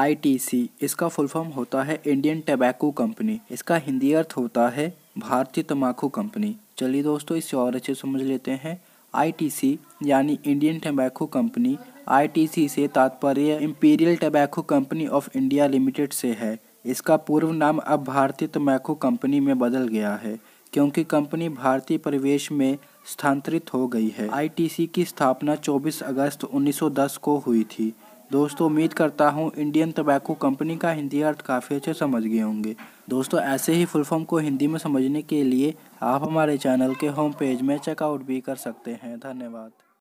ITC इसका full form होता है इंडियन टबैको कंपनी इसका हिंदी अर्थ होता है भारतीय तम्बाकू कंपनी चलिए दोस्तों इसे और अच्छे समझ लेते हैं आईटीसी यानी इंडियन टबैको कंपनी आईटीसी से तात्पर्य imperial tobacco company of India limited से है इसका पूर्व नाम अब भारतीय तम्बाकू कंपनी में बदल गया है क्योंकि कंपनी भारतीय परिवेश में स्थानांतरित हो गई है आईटीसी की स्थापना 24 अगस्त 1910 को हुई थी दोस्तों उम्मीद करता हूँ इंडियन टबैको कंपनी का हिंदी अर्थ काफ़ी अच्छे समझ गए होंगे दोस्तों ऐसे ही फुल फॉर्म को हिंदी में समझने के लिए आप हमारे चैनल के होम पेज में चेकआउट भी कर सकते हैं धन्यवाद